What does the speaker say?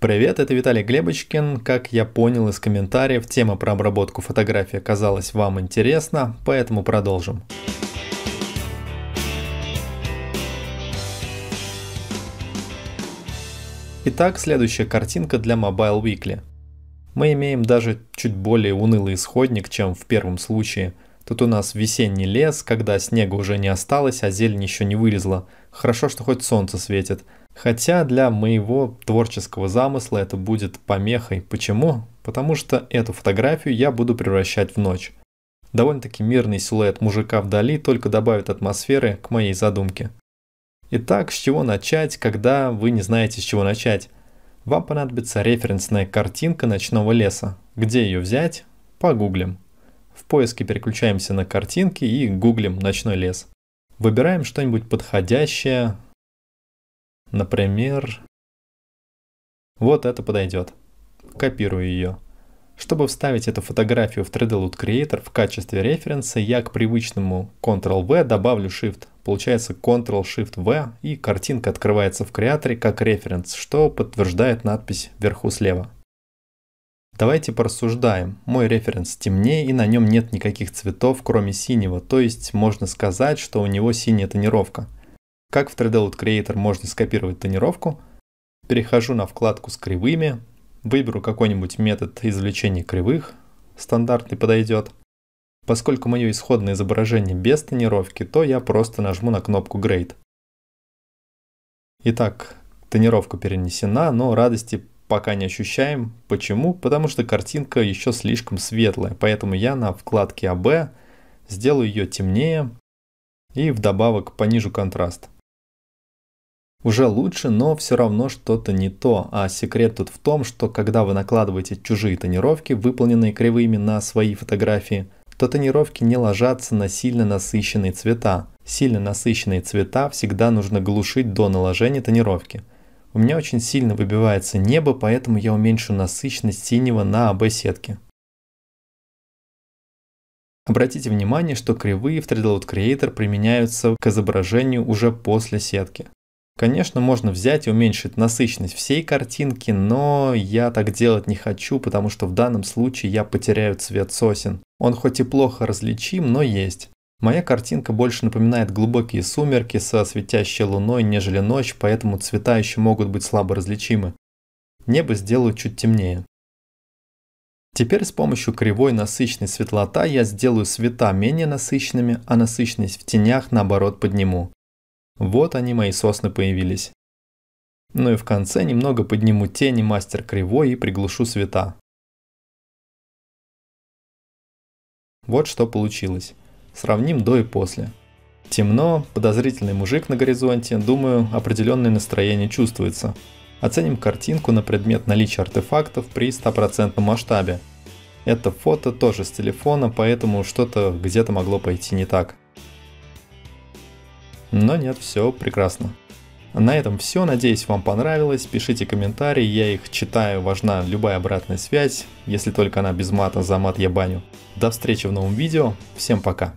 Привет, это Виталий Глебочкин. Как я понял из комментариев, тема про обработку фотографий оказалась вам интересна, поэтому продолжим. Итак, следующая картинка для Mobile Weekly. Мы имеем даже чуть более унылый исходник, чем в первом случае. Тут у нас весенний лес, когда снега уже не осталось, а зелень еще не вырезала. Хорошо, что хоть солнце светит – Хотя для моего творческого замысла это будет помехой. Почему? Потому что эту фотографию я буду превращать в ночь. Довольно-таки мирный силуэт мужика вдали только добавит атмосферы к моей задумке. Итак, с чего начать, когда вы не знаете, с чего начать? Вам понадобится референсная картинка ночного леса. Где ее взять? Погуглим. В поиске переключаемся на картинки и гуглим ночной лес. Выбираем что-нибудь подходящее, Например, вот это подойдет. Копирую ее. Чтобы вставить эту фотографию в 3D Loot Creator в качестве референса, я к привычному Ctrl-V добавлю Shift. Получается Ctrl-Shift-V и картинка открывается в креаторе как референс, что подтверждает надпись вверху слева. Давайте порассуждаем. Мой референс темнее и на нем нет никаких цветов, кроме синего, то есть можно сказать, что у него синяя тонировка – как в 3D Loot Creator можно скопировать тонировку, перехожу на вкладку с кривыми, выберу какой-нибудь метод извлечения кривых, стандартный подойдет. Поскольку мое исходное изображение без тонировки, то я просто нажму на кнопку Grade. Итак, тонировка перенесена, но радости пока не ощущаем. Почему? Потому что картинка еще слишком светлая, поэтому я на вкладке АБ сделаю ее темнее и вдобавок понижу контраст. Уже лучше, но все равно что-то не то. А секрет тут в том, что когда вы накладываете чужие тонировки, выполненные кривыми на свои фотографии, то тонировки не ложатся на сильно насыщенные цвета. Сильно насыщенные цвета всегда нужно глушить до наложения тонировки. У меня очень сильно выбивается небо, поэтому я уменьшу насыщенность синего на АБ сетке. Обратите внимание, что кривые в 3D Creator применяются к изображению уже после сетки. Конечно, можно взять и уменьшить насыщенность всей картинки, но я так делать не хочу, потому что в данном случае я потеряю цвет сосен. Он хоть и плохо различим, но есть. Моя картинка больше напоминает глубокие сумерки со светящей луной, нежели ночь, поэтому цвета еще могут быть слабо различимы. Небо сделаю чуть темнее. Теперь с помощью кривой насыщенной светлота я сделаю цвета менее насыщенными, а насыщенность в тенях наоборот подниму. Вот они, мои сосны, появились. Ну и в конце немного подниму тени мастер кривой и приглушу света. Вот что получилось. Сравним до и после. Темно, подозрительный мужик на горизонте, думаю, определенное настроение чувствуется. Оценим картинку на предмет наличия артефактов при 100% масштабе. Это фото тоже с телефона, поэтому что-то где-то могло пойти не так. Но нет, все прекрасно. На этом все, надеюсь вам понравилось, пишите комментарии, я их читаю, важна любая обратная связь, если только она без мата, за мат я баню. До встречи в новом видео, всем пока.